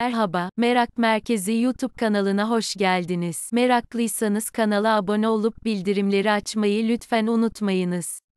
Merhaba, Merak Merkezi YouTube kanalına hoş geldiniz. Meraklıysanız kanala abone olup bildirimleri açmayı lütfen unutmayınız.